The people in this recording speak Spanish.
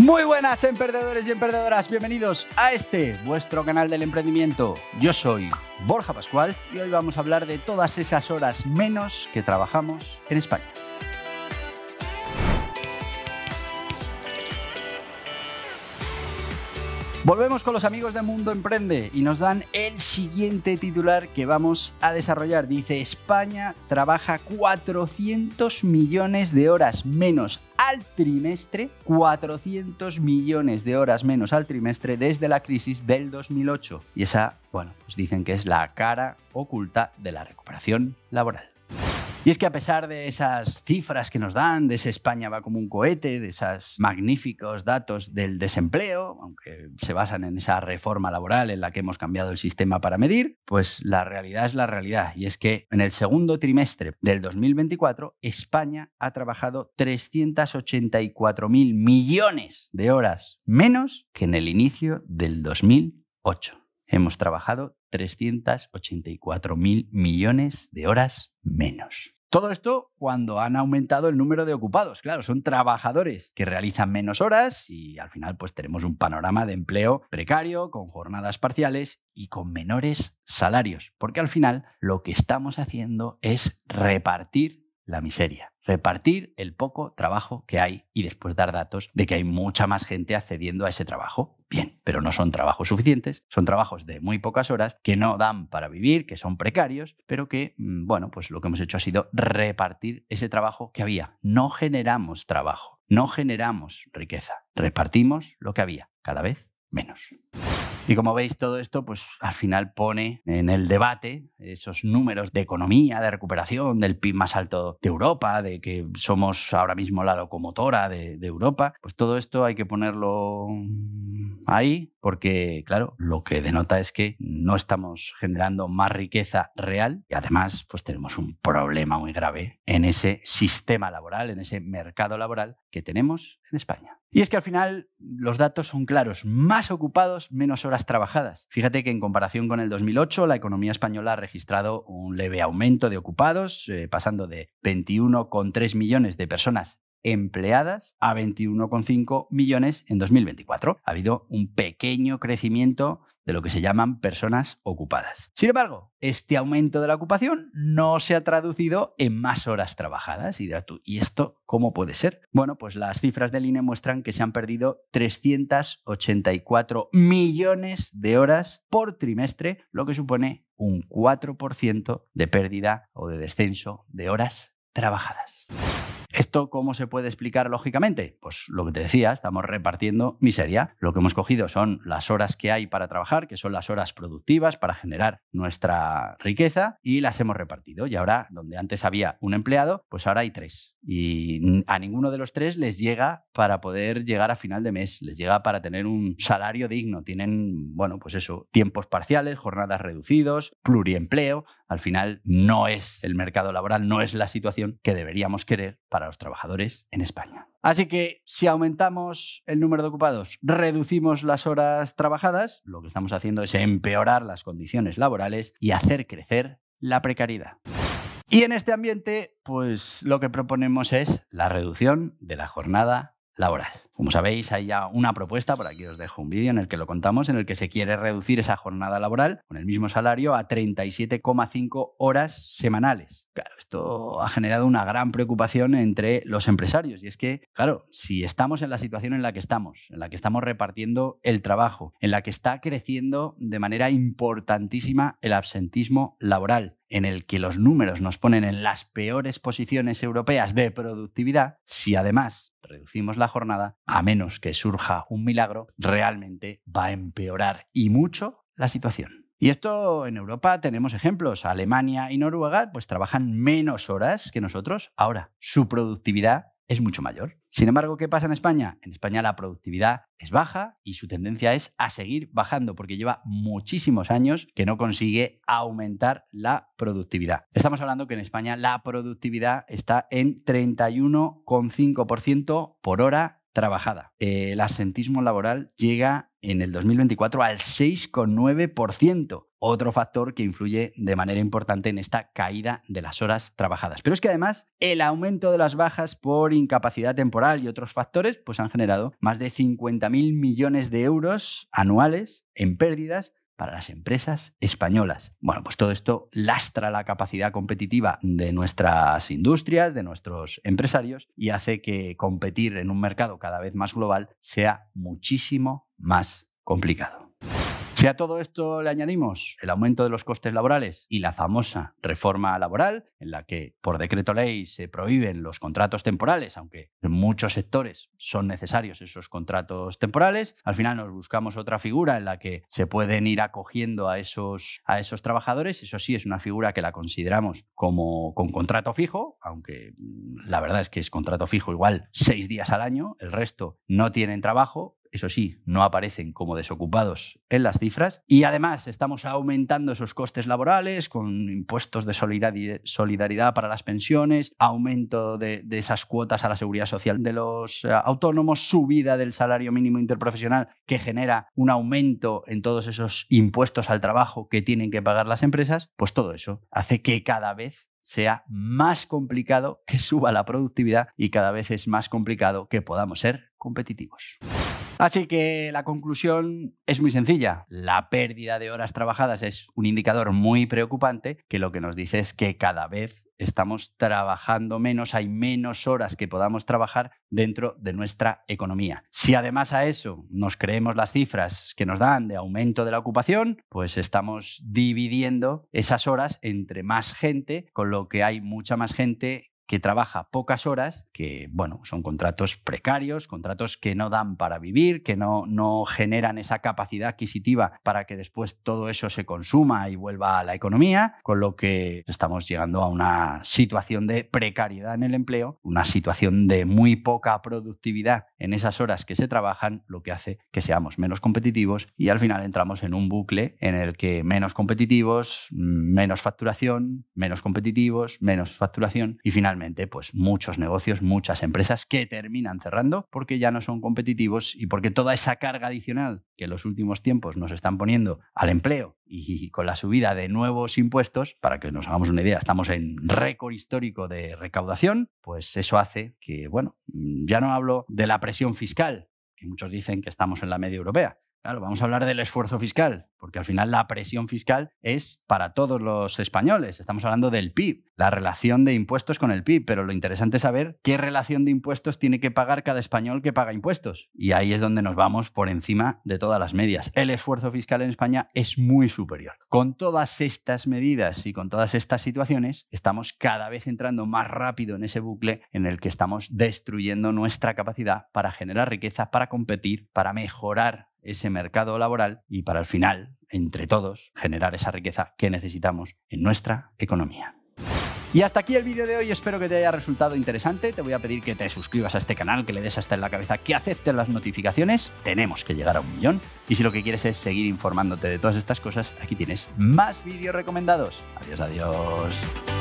Muy buenas emprendedores y emprendedoras, bienvenidos a este, vuestro canal del emprendimiento. Yo soy Borja Pascual y hoy vamos a hablar de todas esas horas menos que trabajamos en España. Volvemos con los amigos de Mundo Emprende y nos dan el siguiente titular que vamos a desarrollar. Dice, España trabaja 400 millones de horas menos al trimestre, 400 millones de horas menos al trimestre desde la crisis del 2008. Y esa, bueno, pues dicen que es la cara oculta de la recuperación laboral. Y es que a pesar de esas cifras que nos dan, de ese España va como un cohete, de esos magníficos datos del desempleo, aunque se basan en esa reforma laboral en la que hemos cambiado el sistema para medir, pues la realidad es la realidad. Y es que en el segundo trimestre del 2024, España ha trabajado 384.000 millones de horas menos que en el inicio del 2008. Hemos trabajado 384.000 millones de horas menos. Todo esto cuando han aumentado el número de ocupados. Claro, son trabajadores que realizan menos horas y al final pues tenemos un panorama de empleo precario, con jornadas parciales y con menores salarios. Porque al final lo que estamos haciendo es repartir la miseria. Repartir el poco trabajo que hay y después dar datos de que hay mucha más gente accediendo a ese trabajo. Bien, pero no son trabajos suficientes, son trabajos de muy pocas horas que no dan para vivir, que son precarios, pero que, mm, bueno, pues lo que hemos hecho ha sido repartir ese trabajo que había. No generamos trabajo, no generamos riqueza, repartimos lo que había, cada vez menos. Y como veis, todo esto, pues al final pone en el debate esos números de economía, de recuperación, del PIB más alto de Europa, de que somos ahora mismo la locomotora de, Europa. Pues todo esto hay que ponerlo ahí, porque, claro, lo que denota es que no estamos generando más riqueza real y además, pues tenemos un problema muy grave en ese sistema laboral, en ese mercado laboral que tenemos en España. Y es que al final los datos son claros, más ocupados, menos horas trabajadas. Fíjate que en comparación con el 2008, la economía española ha registrado un leve aumento de ocupados, eh, pasando de 21,3 millones de personas empleadas a 21,5 millones en 2024. Ha habido un pequeño crecimiento de lo que se llaman personas ocupadas. Sin embargo, este aumento de la ocupación no se ha traducido en más horas trabajadas. Y esto cómo puede ser? Bueno, pues las cifras del INE muestran que se han perdido 384 millones de horas por trimestre, lo que supone un 4% de pérdida o de descenso de horas trabajadas. ¿Esto cómo se puede explicar lógicamente? Pues lo que te decía, estamos repartiendo miseria. Lo que hemos cogido son las horas que hay para trabajar, que son las horas productivas para generar nuestra riqueza, y las hemos repartido. Y ahora, donde antes había un empleado, pues ahora hay tres. Y a ninguno de los tres les llega para poder llegar a final de mes, les llega para tener un salario digno. Tienen, bueno, pues eso, tiempos parciales, jornadas reducidos, pluriempleo. Al final no es el mercado laboral, no es la situación que deberíamos querer para los trabajadores en España. Así que si aumentamos el número de ocupados, reducimos las horas trabajadas, lo que estamos haciendo es empeorar las condiciones laborales y hacer crecer la precariedad. Y en este ambiente, pues lo que proponemos es la reducción de la jornada laboral. Como sabéis, hay ya una propuesta, por aquí os dejo un vídeo en el que lo contamos, en el que se quiere reducir esa jornada laboral con el mismo salario a 37,5 horas semanales. esto ha generado una gran preocupación entre los empresarios y es que, claro, si estamos en la situación en la que estamos, en la que estamos repartiendo el trabajo, en la que está creciendo de manera importantísima el absentismo laboral, en el que los números nos ponen en las peores posiciones europeas de productividad, si además reducimos la jornada, a menos que surja un milagro, realmente va a empeorar y mucho la situación. Y esto en Europa tenemos ejemplos. Alemania y Noruega pues trabajan menos horas que nosotros. Ahora, su productividad es mucho mayor. Sin embargo, ¿qué pasa en España? En España la productividad es baja y su tendencia es a seguir bajando porque lleva muchísimos años que no consigue aumentar la productividad. Estamos hablando que en España la productividad está en 31,5% por hora trabajada. Eh, el asentismo laboral llega en el 2024 al 6,9%, otro factor que influye de manera importante en esta caída de las horas trabajadas. Pero es que además el aumento de las bajas por incapacidad temporal y otros factores pues han generado más de 50.000 millones de euros anuales en pérdidas para las empresas españolas. Bueno, pues todo esto lastra la capacidad competitiva de nuestras industrias, de nuestros empresarios y hace que competir en un mercado cada vez más global sea muchísimo más complicado. Si a todo esto le añadimos el aumento de los costes laborales y la famosa reforma laboral, en la que por decreto ley se prohíben los contratos temporales, aunque en muchos sectores son necesarios esos contratos temporales, al final nos buscamos otra figura en la que se pueden ir acogiendo a esos, a esos trabajadores. Eso sí, es una figura que la consideramos como con contrato fijo, aunque la verdad es que es contrato fijo igual seis días al año, el resto no tienen trabajo eso sí, no aparecen como desocupados en las cifras. Y además estamos aumentando esos costes laborales con impuestos de solidaridad para las pensiones, aumento de, esas cuotas a la seguridad social de los eh, autónomos, subida del salario mínimo interprofesional que genera un aumento en todos esos impuestos al trabajo que tienen que pagar las empresas. Pues todo eso hace que cada vez sea más complicado que suba la productividad y cada vez es más complicado que podamos ser competitivos. Así que la conclusión es muy sencilla. La pérdida de horas trabajadas es un indicador muy preocupante que lo que nos dice es que cada vez estamos trabajando menos, hay menos horas que podamos trabajar dentro de nuestra economía. Si además a eso nos creemos las cifras que nos dan de aumento de la ocupación, pues estamos dividiendo esas horas entre más gente, con lo que hay mucha más gente que trabaja pocas horas, que bueno, son contratos precarios, contratos que no dan para vivir, que no, no generan esa capacidad adquisitiva para que después todo eso se consuma y vuelva a la economía, con lo que estamos llegando a una situación de precariedad en el empleo, una situación de muy poca productividad en esas horas que se trabajan, lo que hace que seamos menos competitivos y al final entramos en un bucle en el que menos competitivos, menos facturación, menos competitivos, menos facturación y finalmente pues muchos negocios, muchas empresas que terminan cerrando porque ya no son competitivos y porque toda esa carga adicional que en los últimos tiempos nos están poniendo al empleo y con la subida de nuevos impuestos, para que nos hagamos una idea, estamos en récord histórico de recaudación, pues eso hace que, bueno, ya no hablo de la presión fiscal, que muchos dicen que estamos en la media europea, Claro, vamos a hablar del esfuerzo fiscal, porque al final la presión fiscal es para todos los españoles. Estamos hablando del PIB, la relación de impuestos con el PIB, pero lo interesante es saber qué relación de impuestos tiene que pagar cada español que paga impuestos. Y ahí es donde nos vamos por encima de todas las medias. El esfuerzo fiscal en España es muy superior. Con todas estas medidas y con todas estas situaciones, estamos cada vez entrando más rápido en ese bucle en el que estamos destruyendo nuestra capacidad para generar riqueza, para competir, para mejorar ese mercado laboral y para el final, entre todos, generar esa riqueza que necesitamos en nuestra economía. Y hasta aquí el vídeo de hoy, espero que te haya resultado interesante. Te voy a pedir que te suscribas a este canal, que le des hasta en la cabeza, que aceptes las notificaciones. Tenemos que llegar a un millón. Y si lo que quieres es seguir informándote de todas estas cosas, aquí tienes más vídeos recomendados. Adiós, adiós.